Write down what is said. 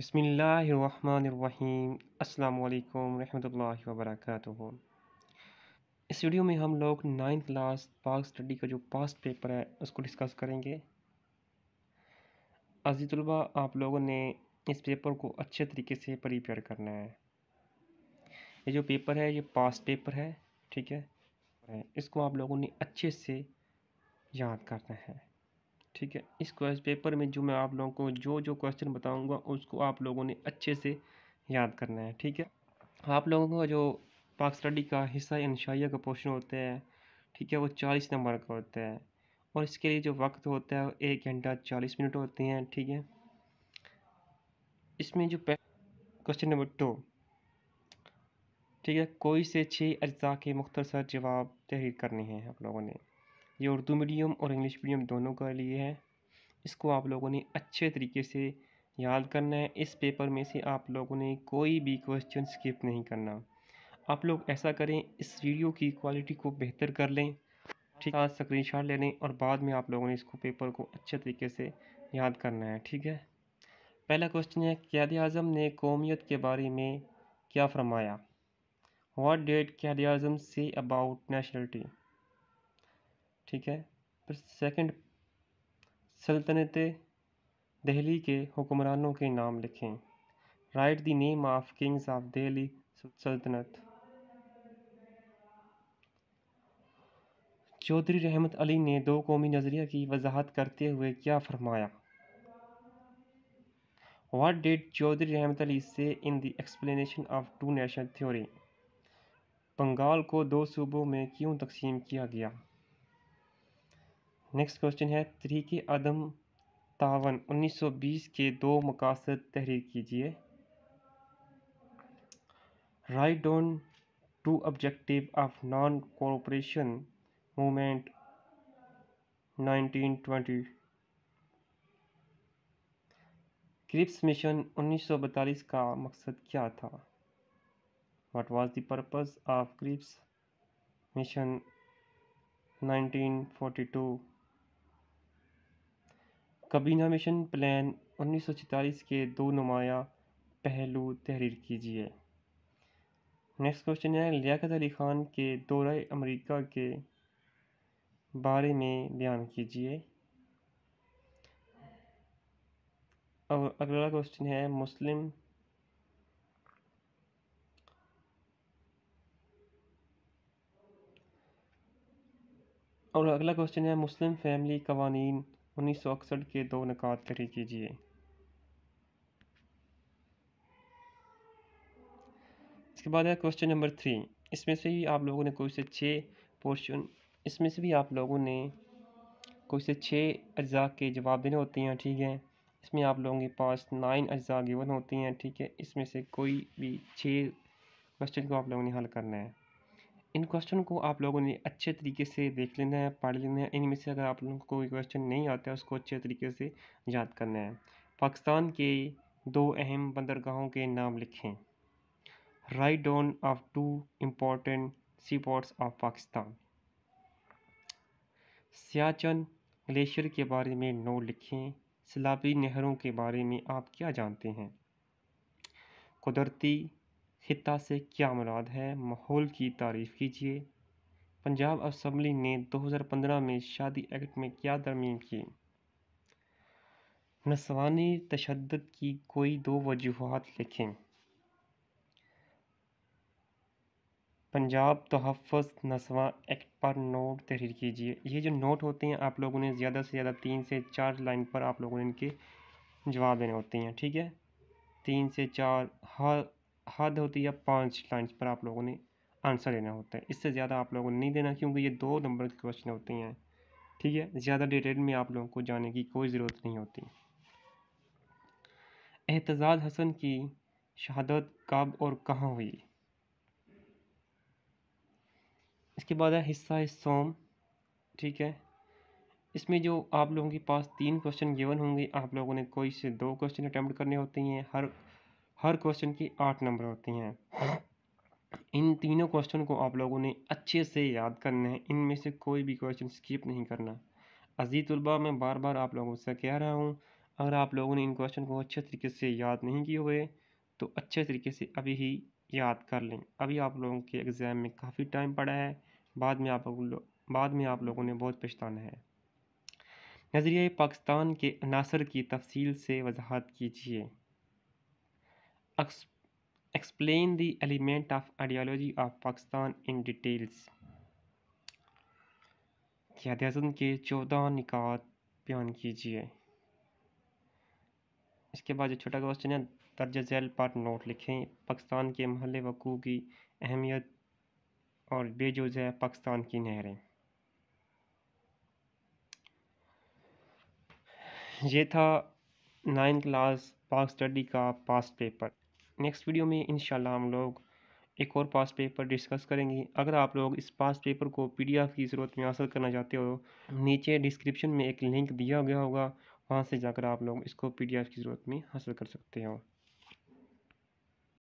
बसमिलीम अल्लाम रहमतुल्लाहि वर्क़ इस वीडियो में हम लोग नाइन्थ क्लास पाक स्टडी का जो पास्ट पेपर है उसको डिस्कस करेंगे अजी आप लोगों ने इस पेपर को अच्छे तरीके से प्रिपेयर करना है ये जो पेपर है ये पास्ट पेपर है ठीक है इसको आप लोगों ने अच्छे से याद करना है ठीक है इस क्वेश्चन पेपर में जो मैं आप लोगों को जो जो क्वेश्चन बताऊंगा उसको आप लोगों ने अच्छे से याद करना है ठीक है आप लोगों का जो पाक स्टडी का हिस्सा इंशाइया का पोर्शन होता है ठीक है वो चालीस नंबर का होता है और इसके लिए जो वक्त होता है वो एक घंटा चालीस मिनट होते हैं ठीक है इसमें जो क्वेश्चन नंबर टू ठीक है कोई से छः अज्जा के मुख्तसर जवाब तहरीर करनी है आप लोगों ने ये उर्दू मीडियम और इंग्लिश मीडियम दोनों का लिए है इसको आप लोगों ने अच्छे तरीके से याद करना है इस पेपर में से आप लोगों ने कोई भी क्वेश्चन स्किप नहीं करना आप लोग ऐसा करें इस वीडियो की क्वालिटी को बेहतर कर लें ठीक है स्क्रीन शॉट ले लें और बाद में आप लोगों ने इसको पेपर को अच्छे तरीके से याद करना है ठीक है पहला क्वेश्चन है क्याद अजम ने कौमियत के बारे में क्या फरमाया वाट डेट क्याद अजम से अबाउट नेशनलिटी ठीक है फिर सेकंड सल्तनत दहली के हुक्मरानों के नाम लिखें write the name of kings of Delhi सल्तनत चौधरी रहमत अली ने दो कौमी नज़रिया की वजाहत करते हुए क्या फरमाया वाट डेड चौधरी रहमत अली से in the explanation of two national theory Bengal को दो सूबों में क्यों तकसीम किया गया नेक्स्ट क्वेश्चन है तरीक अदम तावन 1920 के दो मकासद तहरीर कीजिए write down two objective of non cooperation movement 1920 Cripps mission 1942 का मकसद क्या था what was the of Cripps mission 1942 काबीना मिशन प्लान उन्नीस सौ चौतालीस के दो नुमाया पहलू तहरीर कीजिए नेक्स्ट क्वेश्चन है लियाकत अली खान के दौर अमेरिका के बारे में बयान कीजिए और अगला क्वेश्चन है मुस्लिम और अगला क्वेश्चन है मुस्लिम फैमिली कवानीन उन्नीस सौ इकसठ के दो नकात खड़ी कीजिए इसके बाद है क्वेश्चन नंबर थ्री इसमें से ही आप लोगों ने कोई से छः पोर्शन इसमें से भी आप लोगों ने कोई से छः अज्जा के जवाब देने होते हैं ठीक है इसमें आप लोगों के पास नाइन अज्जा गिवन होती हैं ठीक है इसमें से कोई भी छः क्वेश्चन को आप लोगों ने हल करना है इन क्वेश्चन को आप लोगों ने अच्छे तरीके से देख लेना है पढ़ लेना है इनमें से अगर आप लोगों को कोई क्वेश्चन नहीं आता है उसको अच्छे तरीके से याद करना है पाकिस्तान के दो अहम बंदरगाहों के नाम लिखें write down of two important sea ports of Pakistan Siachen glacier के बारे में नो लिखें सलाबी नहरों के बारे में आप क्या जानते हैं कुदरती ख़िता से क्या मुराद है माहौल की तारीफ़ कीजिए पंजाब असम्बली ने 2015 में शादी एक्ट में क्या तरमीम की नसवानी तशद की कोई दो वजूहत लिखें पंजाब तहफ़ नसवा एक्ट पर नोट तहरीर कीजिए ये जो नोट होते हैं आप लोगों ने ज़्यादा से ज़्यादा तीन से चार लाइन पर आप लोगों ने इनके जवाब देने होते हैं ठीक है तीन से चार हर हद होती है पाँच लाइन्स पर आप लोगों ने आंसर देना होता है इससे ज़्यादा आप लोगों ने नहीं देना क्योंकि ये दो नंबर के क्वेश्चन होते हैं ठीक है ज़्यादा डिटेल में आप लोगों को जाने की कोई ज़रूरत नहीं होती एहतजाज हसन की शहादत कब और कहाँ हुई इसके बाद है हिस्सा सोम ठीक है इसमें जो आप लोगों के पास तीन क्वेश्चन गिवन होंगे आप लोगों ने कोई से दो क्वेश्चन अटैम्प्ट करने होते हैं हर हर क्वेश्चन की आठ नंबर होती हैं इन तीनों क्वेश्चन को आप लोगों ने अच्छे से याद करने हैं इनमें से कोई भी क्वेश्चन स्किप नहीं करना अजीत तलबा मैं बार बार आप लोगों से कह रहा हूँ अगर आप लोगों ने इन क्वेश्चन को अच्छे तरीके से याद नहीं किए हुए तो अच्छे तरीके से अभी ही याद कर लें अभी आप लोगों के एग्ज़ाम में काफ़ी टाइम पड़ा है बाद में आप लोग बाद में आप लोगों ने बहुत पछताना है नज़रिया पाकिस्तान के अनासर की तफसील से वजाहत कीजिए explain the element of ideology of Pakistan in details. क्या अजम के चौदह निकात बयान कीजिए इसके बाद जो छोटा क्वेश्चन है दर्ज झैल पर नोट लिखें पाकिस्तान के महल वकू की अहमियत और बेजोज है पाकिस्तान की नहरें ये था नाइन क्लास पाक स्टडी का पास्ट पेपर नेक्स्ट वीडियो में इन हम लोग एक और पास पेपर डिस्कस करेंगे अगर आप लोग इस पास पेपर को पीडीएफ की ज़रूरत में हासिल करना चाहते हो नीचे डिस्क्रिप्शन में एक लिंक दिया गया होगा वहाँ से जाकर आप लोग इसको पीडीएफ की ज़रूरत में हासिल कर सकते हो